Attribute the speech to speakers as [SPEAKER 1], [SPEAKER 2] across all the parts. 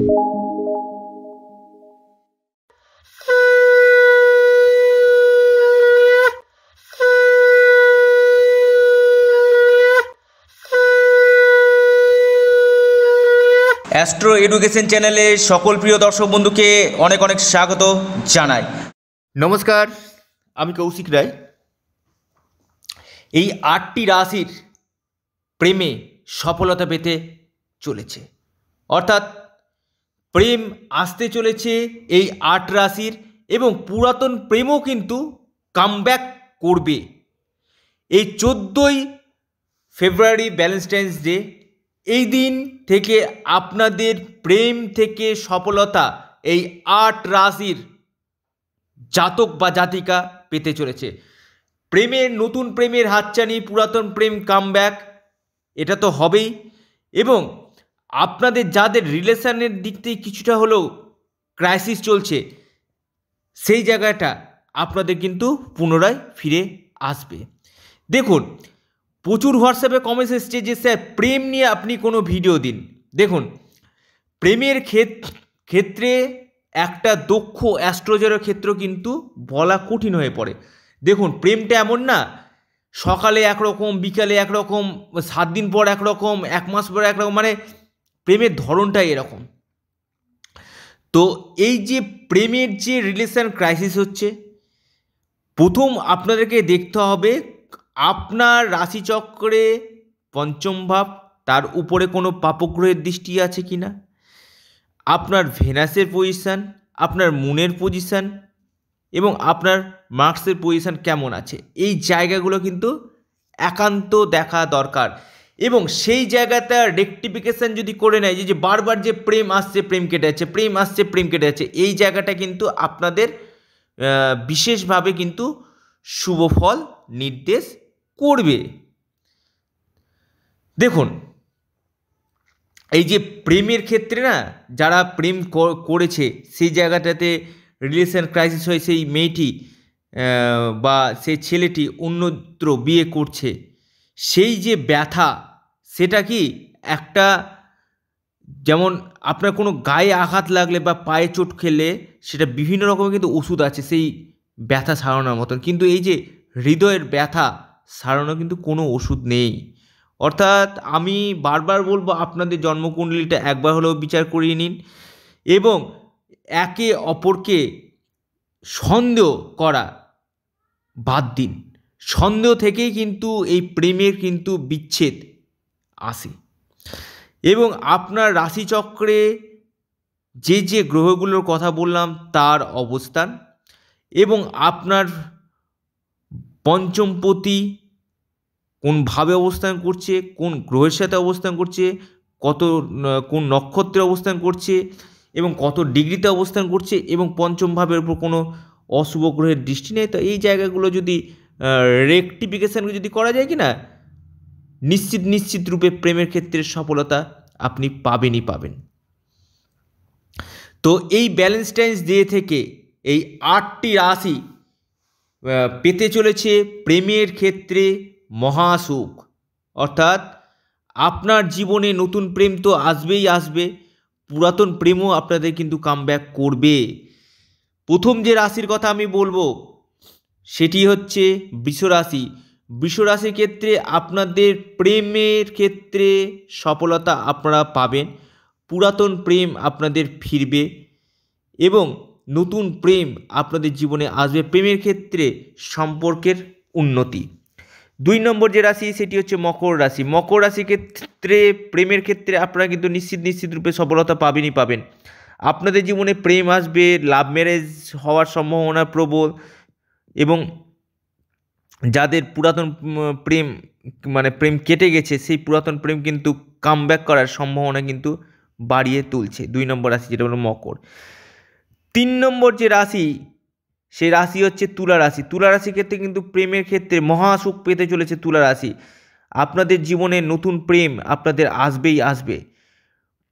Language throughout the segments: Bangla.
[SPEAKER 1] অ্যাস্ট্রো এডুকেশন চ্যানেলে সকল প্রিয় দর্শক বন্ধুকে অনেক অনেক স্বাগত জানাই নমস্কার আমি কৌশিক রায় এই আটটি রাশির প্রেমে সফলতা পেতে চলেছে অর্থাৎ প্রেম আসতে চলেছে এই আট রাশির এবং পুরাতন প্রেমও কিন্তু কামব্যাক করবে এই চোদ্দোই ফেব্রুয়ারি ব্যালেন্সটাইন্স ডে এই দিন থেকে আপনাদের প্রেম থেকে সফলতা এই আট রাশির জাতক বা জাতিকা পেতে চলেছে প্রেমের নতুন প্রেমের হাতচানি পুরাতন প্রেম কামব্যাক এটা তো হবেই এবং আপনাদের যাদের রিলেশানের দিক থেকে কিছুটা হলেও ক্রাইসিস চলছে সেই জায়গাটা আপনাদের কিন্তু পুনরায় ফিরে আসবে দেখুন প্রচুর হোয়াটসঅ্যাপে কমেন্টস এসছে যে স্যার প্রেম নিয়ে আপনি কোনো ভিডিও দিন দেখুন প্রেমের ক্ষেত্রে একটা দক্ষ অ্যাস্ট্রোজারের ক্ষেত্র কিন্তু বলা কঠিন হয়ে পড়ে দেখুন প্রেমটা এমন না সকালে একরকম বিকালে একরকম সাত দিন পর একরকম এক মাস পর একরকম মানে প্রেমের ধরনটাই এরকম তো এই যে প্রেমের যে রিলেশান ক্রাইসিস হচ্ছে প্রথম আপনাদেরকে দেখতে হবে আপনার রাশিচক্রে পঞ্চম ভাব তার উপরে কোনো পাপগ্রহের দৃষ্টি আছে কি না আপনার ভেনাসের পজিশান আপনার মুনের পজিশান এবং আপনার মার্কসের পজিশান কেমন আছে এই জায়গাগুলো কিন্তু একান্ত দেখা দরকার এবং সেই জায়গাতে রেকটিফিকেশান যদি করে নেয় যে বারবার যে প্রেম আসছে প্রেম কেটে যাচ্ছে প্রেম আসছে প্রেম কেটে যাচ্ছে এই জায়গাটা কিন্তু আপনাদের বিশেষভাবে কিন্তু শুভ ফল নির্দেশ করবে দেখুন এই যে প্রেমের ক্ষেত্রে না যারা প্রেম করেছে সেই জায়গাটাতে রিলেশন ক্রাইসিস হয় সেই মেয়েটি বা সেই ছেলেটি অন্যত্র বিয়ে করছে সেই যে ব্যথা সেটা কি একটা যেমন আপনার কোনো গায়ে আঘাত লাগলে বা পায়ে চোট খেলে সেটা বিভিন্ন রকমের কিন্তু ওষুধ আছে সেই ব্যথা সারানোর মতন কিন্তু এই যে হৃদয়ের ব্যথা সারানো কিন্তু কোনো ওষুধ নেই অর্থাৎ আমি বারবার বলবো আপনাদের জন্মকুণ্ডলিটা একবার হলেও বিচার করিয়ে নিন এবং একে অপরকে সন্দেহ করা বাদ দিন সন্দেহ থেকেই কিন্তু এই প্রেমের কিন্তু বিচ্ছেদ আসে এবং আপনার রাশিচক্রে যে যে গ্রহগুলোর কথা বললাম তার অবস্থান এবং আপনার পঞ্চমপতি কোনভাবে অবস্থান করছে কোন গ্রহের সাথে অবস্থান করছে কত কোন নক্ষত্রে অবস্থান করছে এবং কত ডিগ্রিতে অবস্থান করছে এবং পঞ্চম ভাবের উপর কোনো অশুভ গ্রহের দৃষ্টি নেই তো এই জায়গাগুলো যদি রেকটিফিকেশান যদি করা যায় কি না নিশ্চিত নিশ্চিত রূপে প্রেমের ক্ষেত্রে সফলতা আপনি পাবেনই পাবেন তো এই ব্যালেন্সটাইন্স দিয়ে থেকে এই আটটি রাশি পেতে চলেছে প্রেমের ক্ষেত্রে মহাসুখ অর্থাৎ আপনার জীবনে নতুন প্রেম তো আসবেই আসবে পুরাতন প্রেমও আপনাদের কিন্তু কামব্যাক করবে প্রথম যে রাশির কথা আমি বলবো সেটি হচ্ছে বৃষ রাশি বিশ্বরাশির ক্ষেত্রে আপনাদের প্রেমের ক্ষেত্রে সফলতা আপনারা পাবেন পুরাতন প্রেম আপনাদের ফিরবে এবং নতুন প্রেম আপনাদের জীবনে আসবে প্রেমের ক্ষেত্রে সম্পর্কের উন্নতি দুই নম্বর যে রাশি সেটি হচ্ছে মকর রাশি মকর রাশি ক্ষেত্রে প্রেমের ক্ষেত্রে আপনারা কিন্তু নিশ্চিত নিশ্চিত রূপে সফলতা পাবেনই পাবেন আপনাদের জীবনে প্রেম আসবে লাভ ম্যারেজ হওয়ার সম্ভাবনা প্রবল এবং যাদের পুরাতন প্রেম মানে প্রেম কেটে গেছে সেই পুরাতন প্রেম কিন্তু কাম করার সম্ভাবনা কিন্তু বাড়িয়ে তুলছে দুই নম্বর রাশি যেটা হলো মকর তিন নম্বর যে রাশি সেই রাশি হচ্ছে তুলা রাশি তুলা রাশির ক্ষেত্রে কিন্তু প্রেমের ক্ষেত্রে মহাসুখ পেতে চলেছে তুলা রাশি আপনাদের জীবনে নতুন প্রেম আপনাদের আসবেই আসবে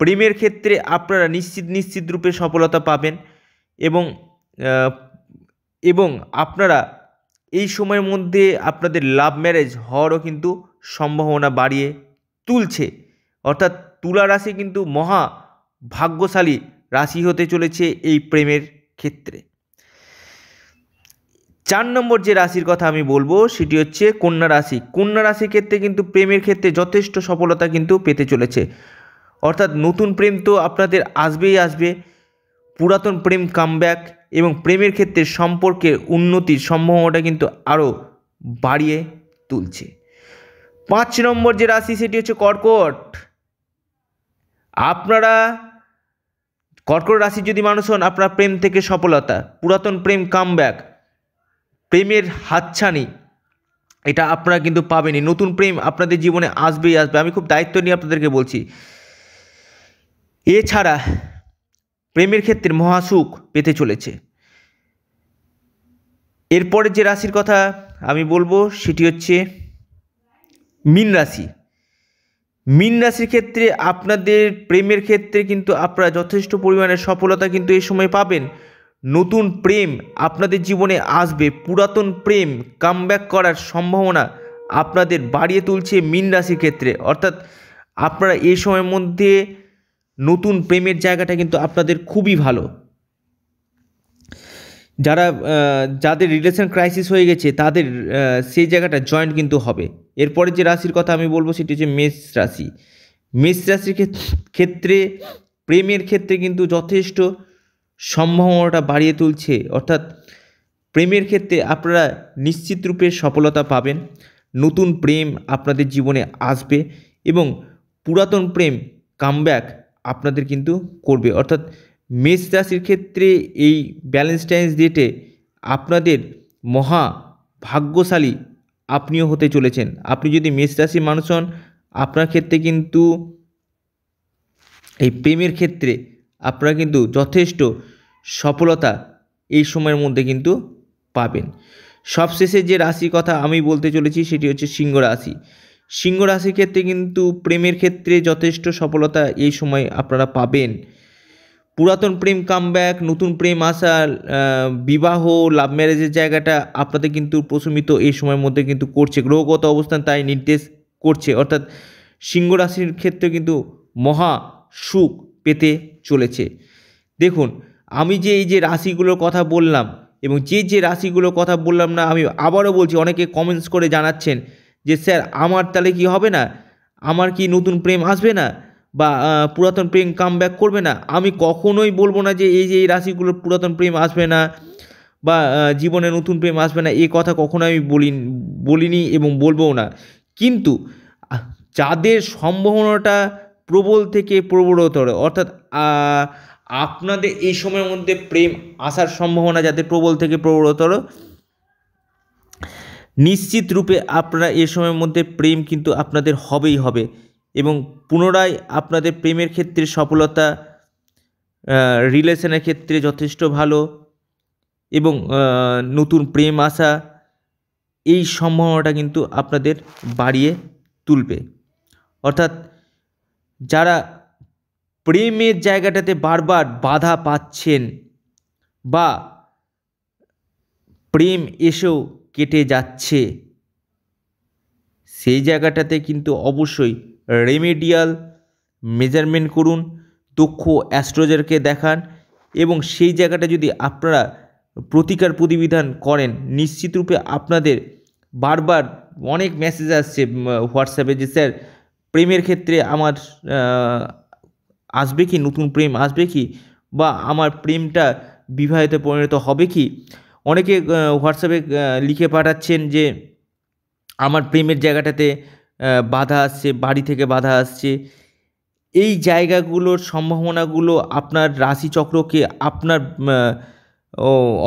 [SPEAKER 1] প্রেমের ক্ষেত্রে আপনারা নিশ্চিত নিশ্চিত রূপে সফলতা পাবেন এবং এবং আপনারা এই সময়ের মধ্যে আপনাদের লাভ ম্যারেজ হওয়ারও কিন্তু সম্ভাবনা বাড়িয়ে তুলছে অর্থাৎ তুলা রাশি কিন্তু মহা ভাগ্যশালী রাশি হতে চলেছে এই প্রেমের ক্ষেত্রে চার নম্বর যে রাশির কথা আমি বলবো সেটি হচ্ছে কন্যা রাশি কন্যা রাশির ক্ষেত্রে কিন্তু প্রেমের ক্ষেত্রে যথেষ্ট সফলতা কিন্তু পেতে চলেছে অর্থাৎ নতুন প্রেম তো আপনাদের আসবেই আসবে পুরাতন প্রেম কামব্যাক এবং প্রেমের ক্ষেত্রে সম্পর্কের উন্নতির সম্ভাবনাটা কিন্তু আরও বাড়িয়ে তুলছে পাঁচ নম্বর যে রাশি সেটি হচ্ছে কর্কট আপনারা কর্কট রাশির যদি মানুষ হন আপনার প্রেম থেকে সফলতা পুরাতন প্রেম কামব্যাক প্রেমের হাতছানি এটা আপনারা কিন্তু পাবেনই নতুন প্রেম আপনাদের জীবনে আসবেই আসবে আমি খুব দায়িত্ব নিয়ে আপনাদেরকে বলছি এছাড়া প্রেমের ক্ষেত্রে মহাসুখ পেতে চলেছে এরপরে যে রাশির কথা আমি বলবো সেটি হচ্ছে মিন রাশি মিন রাশির ক্ষেত্রে আপনাদের প্রেমের ক্ষেত্রে কিন্তু আপনারা যথেষ্ট পরিমাণে সফলতা কিন্তু এই সময় পাবেন নতুন প্রেম আপনাদের জীবনে আসবে পুরাতন প্রেম কামব্যাক করার সম্ভাবনা আপনাদের বাড়িয়ে তুলছে মিন রাশির ক্ষেত্রে অর্থাৎ আপনারা এই সময়ের মধ্যে নতুন প্রেমের জায়গাটা কিন্তু আপনাদের খুবই ভালো যারা যাদের রিলেশন ক্রাইসিস হয়ে গেছে তাদের সেই জায়গাটা জয়েন্ট কিন্তু হবে এরপরে যে রাশির কথা আমি বলবো সেটি হচ্ছে মেষ রাশি মেষ রাশির ক্ষেত্রে প্রেমের ক্ষেত্রে কিন্তু যথেষ্ট সম্ভাবনাটা বাড়িয়ে তুলছে অর্থাৎ প্রেমের ক্ষেত্রে আপনারা নিশ্চিত রূপে সফলতা পাবেন নতুন প্রেম আপনাদের জীবনে আসবে এবং পুরাতন প্রেম কামব্যাক আপনাদের কিন্তু করবে অর্থাৎ মেষ রাশির ক্ষেত্রে এই ব্যালেন্সটাইন্স ডেটে আপনাদের মহা ভাগ্যশালী আপনিও হতে চলেছেন আপনি যদি মেষ রাশির মানুষ হন আপনার ক্ষেত্রে কিন্তু এই প্রেমের ক্ষেত্রে আপনারা কিন্তু যথেষ্ট সফলতা এই সময়ের মধ্যে কিন্তু পাবেন সবশেষে যে রাশির কথা আমি বলতে চলেছি সেটি হচ্ছে সিংহ রাশি সিংহ রাশির ক্ষেত্রে কিন্তু প্রেমের ক্ষেত্রে যথেষ্ট সফলতা এই সময় আপনারা পাবেন পুরাতন প্রেম কামব্যাক নতুন প্রেম আসা বিবাহ লাভ ম্যারেজের জায়গাটা আপনাদের কিন্তু প্রশমিত এই সময়ের মধ্যে কিন্তু করছে গ্রহগত অবস্থান তাই নির্দেশ করছে অর্থাৎ সিংহ রাশির ক্ষেত্রে কিন্তু মহা সুখ পেতে চলেছে দেখুন আমি যে এই যে রাশিগুলোর কথা বললাম এবং যে যে রাশিগুলোর কথা বললাম না আমি আবারও বলছি অনেকে কমেন্টস করে জানাচ্ছেন যে স্যার আমার তাহলে কি হবে না আমার কি নতুন প্রেম আসবে না বা পুরাতন প্রেম কাম ব্যাক করবে না আমি কখনোই বলবো না যে এই যে এই রাশিগুলোর পুরাতন প্রেম আসবে না বা জীবনে নতুন প্রেম আসবে না এ কথা কখনো আমি বলি বলিনি এবং বলবোও না কিন্তু যাদের সম্ভাবনাটা প্রবল থেকে প্রবলতর অর্থাৎ আপনাদের এই সময়ের মধ্যে প্রেম আসার সম্ভাবনা যাতে প্রবল থেকে প্রবলতর নিশ্চিত রূপে আপনারা এ সময়ের মধ্যে প্রেম কিন্তু আপনাদের হবেই হবে এবং পুনরায় আপনাদের প্রেমের ক্ষেত্রে সফলতা রিলেশনের ক্ষেত্রে যথেষ্ট ভালো এবং নতুন প্রেম আসা এই সম্ভাবনাটা কিন্তু আপনাদের বাড়িয়ে তুলবে অর্থাৎ যারা প্রেমের জায়গাটাতে বারবার বাধা পাচ্ছেন বা প্রেম এসেও কেটে যাচ্ছে সেই জায়গাটাতে কিন্তু অবশ্যই রেমেডিয়াল মেজারমেন্ট করুন দক্ষ অ্যাস্ট্রোজারকে দেখান এবং সেই জায়গাটা যদি আপনারা প্রতিকার প্রতিবিধান করেন নিশ্চিতরূপে আপনাদের বারবার অনেক মেসেজ আসছে হোয়াটসঅ্যাপে যে স্যার প্রেমের ক্ষেত্রে আমার আসবে কি নতুন প্রেম আসবে কি বা আমার প্রেমটা বিবাহিত পরিণত হবে কি অনেকে হোয়াটসঅ্যাপে লিখে পাঠাচ্ছেন যে আমার প্রেমের জায়গাটাতে বাধা আসছে বাড়ি থেকে বাধা আসছে এই জায়গাগুলোর সম্ভাবনাগুলো আপনার রাশিচক্রকে আপনার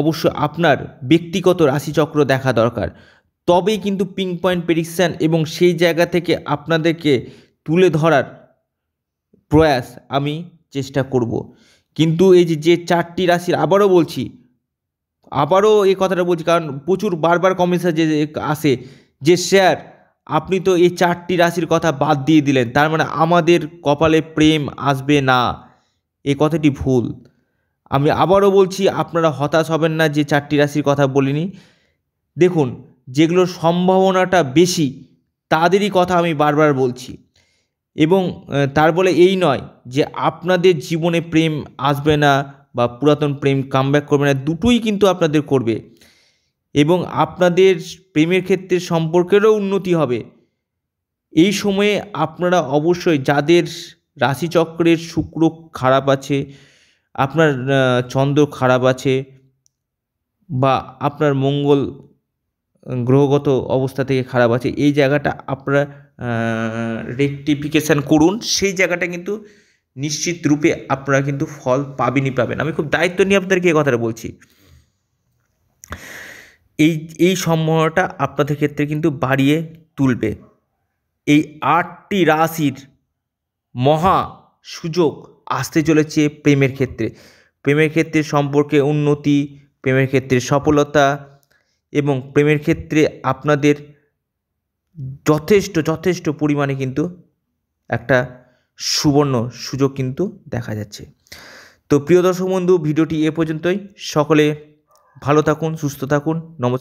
[SPEAKER 1] অবশ্য আপনার ব্যক্তিগত রাশিচক্র দেখা দরকার তবেই কিন্তু পিং পয়েন্ট প্রেডিকশান এবং সেই জায়গা থেকে আপনাদেরকে তুলে ধরার প্রয়াস আমি চেষ্টা করব কিন্তু এই যে যে চারটি রাশির আবারও বলছি আবারও এই কথাটা বলছি কারণ প্রচুর বারবার কমেন্টস যে আসে যে স্যার আপনি তো এই চারটি রাশির কথা বাদ দিয়ে দিলেন তার মানে আমাদের কপালে প্রেম আসবে না এই কথাটি ভুল আমি আবারও বলছি আপনারা হতাশ হবেন না যে চারটি রাশির কথা বলিনি দেখুন যেগুলোর সম্ভাবনাটা বেশি তাদেরই কথা আমি বারবার বলছি এবং তার বলে এই নয় যে আপনাদের জীবনে প্রেম আসবে না বা পুরাতন প্রেম কামব্যাক করবে না দুটোই কিন্তু আপনাদের করবে এবং আপনাদের প্রেমের ক্ষেত্রে সম্পর্কেরও উন্নতি হবে এই সময়ে আপনারা অবশ্যই যাদের রাশিচক্রের শুক্র খারাপ আছে আপনার চন্দ্র খারাপ আছে বা আপনার মঙ্গল গ্রহগত অবস্থা থেকে খারাপ আছে এই জায়গাটা আপনারা রেকটিফিকেশান করুন সেই জায়গাটা কিন্তু নিশ্চিত রূপে আপনারা কিন্তু ফল পাবেনই পাবেন আমি খুব দায়িত্ব নিয়ে আপনাদেরকে এই কথাটা বলছি এই এই সম্ভাবনাটা আপনাদের ক্ষেত্রে কিন্তু বাড়িয়ে তুলবে এই আটটি রাশির মহা সুযোগ আসতে চলেছে প্রেমের ক্ষেত্রে প্রেমের ক্ষেত্রে সম্পর্কে উন্নতি প্রেমের ক্ষেত্রে সফলতা এবং প্রেমের ক্ষেত্রে আপনাদের যথেষ্ট যথেষ্ট পরিমাণে কিন্তু একটা সুবর্ণ সুযোগ কিন্তু দেখা যাচ্ছে তো প্রিয় দর্শক বন্ধু ভিডিওটি এ পর্যন্তই সকলে ভালো থাকুন সুস্থ থাকুন নমস্কার